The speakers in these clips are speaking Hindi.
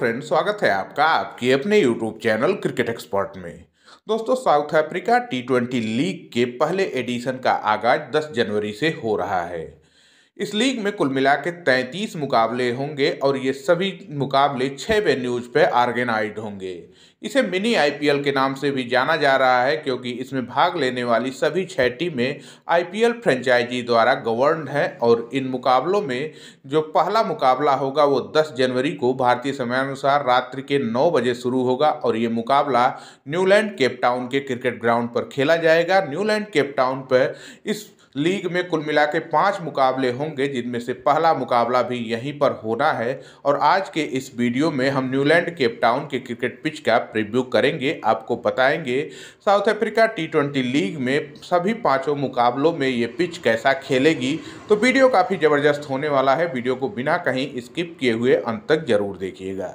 फ्रेंड्स स्वागत है आपका आपके अपने यूट्यूब चैनल क्रिकेट एक्सपर्ट में दोस्तों South Africa T twenty league के पहले एडिशन का आगाज 10 जनवरी से हो रहा है इस लीग में कुल मिला के तैंतीस मुकाबले होंगे और ये सभी मुकाबले छः वेन्यूज पे ऑर्गेनाइज होंगे इसे मिनी आईपीएल के नाम से भी जाना जा रहा है क्योंकि इसमें भाग लेने वाली सभी छः टीमें आईपीएल फ्रेंचाइजी द्वारा गवर्न है और इन मुकाबलों में जो पहला मुकाबला होगा वो 10 जनवरी को भारतीय समयानुसार रात्रि के नौ बजे शुरू होगा और ये मुकाबला न्यूलैंड केपटाउन के क्रिकेट ग्राउंड पर खेला जाएगा न्यूलैंड केपटाउन पर इस लीग में कुल मिला के पाँच मुकाबले होंगे होंगे जिनमें से पहला मुकाबला भी यहीं पर होना है और आज के इस वीडियो में हम न्यूलैंड केपटाउन के क्रिकेट पिच का प्रिव्यू करेंगे आपको बताएंगे South Africa T twenty league में सभी पाँचों मुकाबलों में ये पिच कैसा खेलेगी तो वीडियो काफ़ी ज़बरदस्त होने वाला है वीडियो को बिना कहीं स्किप किए हुए अंत तक जरूर देखिएगा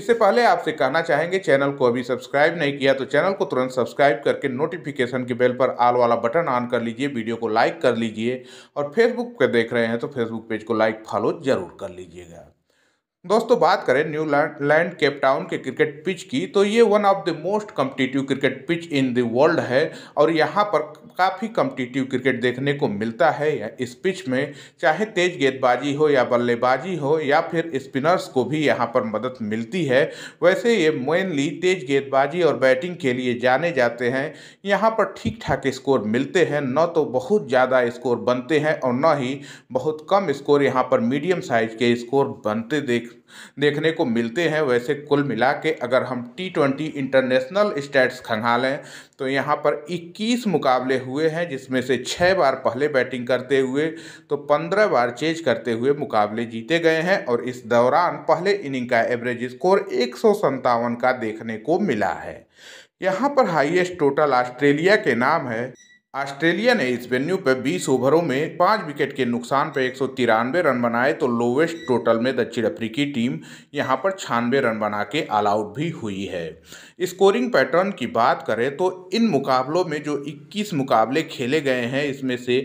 इससे पहले आपसे कहना चाहेंगे चैनल को अभी सब्सक्राइब नहीं किया तो चैनल को तुरंत सब्सक्राइब करके नोटिफिकेशन के बेल पर आल वाला बटन ऑन कर लीजिए वीडियो को लाइक कर लीजिए और फेसबुक पर देख रहे रहे हैं तो फेसबुक पेज को लाइक फॉलो जरूर कर लीजिएगा दोस्तों बात करें न्यू लैंड केपटाउन के क्रिकेट पिच की तो ये one of the most competitive cricket pitch in the world है और यहाँ पर काफ़ी कम्पिटिटिव क्रिकेट देखने को मिलता है इस पिच में चाहे तेज गेंदबाजी हो या बल्लेबाजी हो या फिर स्पिनर्स को भी यहाँ पर मदद मिलती है वैसे ये मेनली तेज गेंदबाजी और बैटिंग के लिए जाने जाते हैं यहाँ पर ठीक ठाक स्कोर मिलते हैं न तो बहुत ज़्यादा स्कोर बनते हैं और न ही बहुत कम स्कोर यहाँ पर मीडियम साइज के स्कोर बनते देख देखने को मिलते हैं वैसे कुल मिला के अगर हम टी ट्वेंटी इंटरनेशनल स्टैट्स खंगालें तो यहाँ पर 21 मुकाबले हुए हैं जिसमें से छः बार पहले बैटिंग करते हुए तो 15 बार चेज करते हुए मुकाबले जीते गए हैं और इस दौरान पहले इनिंग का एवरेज स्कोर एक का देखने को मिला है यहाँ पर हाईएस्ट टोटल ऑस्ट्रेलिया के नाम है ऑस्ट्रेलिया ने इस वेन्यू पर 20 ओवरों में पाँच विकेट के नुकसान पर एक रन बनाए तो लोवेस्ट टोटल में दक्षिण अफ्रीकी टीम यहां पर छानबे रन बना के ऑल आउट भी हुई है स्कोरिंग पैटर्न की बात करें तो इन मुकाबलों में जो 21 मुकाबले खेले गए हैं इसमें से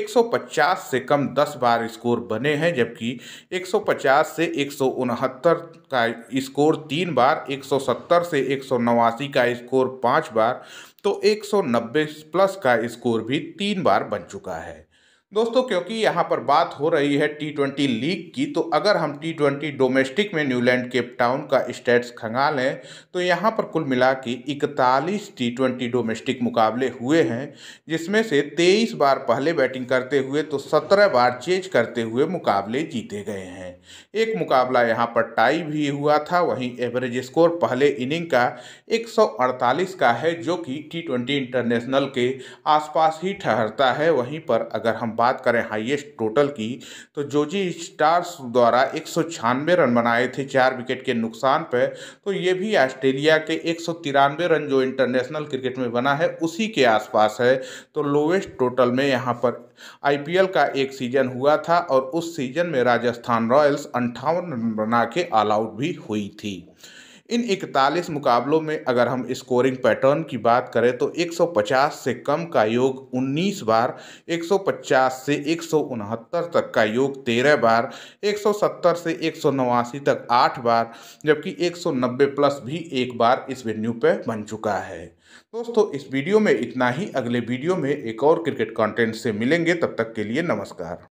150 से कम 10 बार स्कोर बने हैं जबकि 150 से एक का स्कोर तीन बार एक से एक का स्कोर पाँच बार तो एक प्लस का स्कोर भी तीन बार बन चुका है दोस्तों क्योंकि यहाँ पर बात हो रही है टी ट्वेंटी लीग की तो अगर हम टी ट्वेंटी डोमेस्टिक में न्यूलैंड केप टाउन का स्टेट्स खंगा लें तो यहाँ पर कुल मिला के इकतालीस टी ट्वेंटी डोमेस्टिक मुकाबले हुए हैं जिसमें से तेईस बार पहले बैटिंग करते हुए तो सत्रह बार चेज करते हुए मुकाबले जीते गए हैं एक मुकाबला यहाँ पर टाई भी हुआ था वहीं एवरेज स्कोर पहले इनिंग का एक का है जो कि टी ट्वेंटी इंटरनेशनल के आसपास ही ठहरता है वहीं पर अगर हम बात करें हाईएस्ट टोटल की तो जोजी स्टार्स द्वारा एक रन बनाए थे चार विकेट के नुकसान पर तो ये भी ऑस्ट्रेलिया के एक रन जो इंटरनेशनल क्रिकेट में बना है उसी के आसपास है तो लोवेस्ट टोटल में यहाँ पर आईपीएल का एक सीजन हुआ था और उस सीजन में राजस्थान रॉयल्स अंठावन रन बना के ऑल आउट भी हुई थी इन 41 मुकाबलों में अगर हम स्कोरिंग पैटर्न की बात करें तो 150 से कम का योग 19 बार 150 से एक तक का योग 13 बार 170 से एक तक 8 बार जबकि 190 प्लस भी एक बार इस वेन्यू पे बन चुका है दोस्तों इस वीडियो में इतना ही अगले वीडियो में एक और क्रिकेट कंटेंट से मिलेंगे तब तक के लिए नमस्कार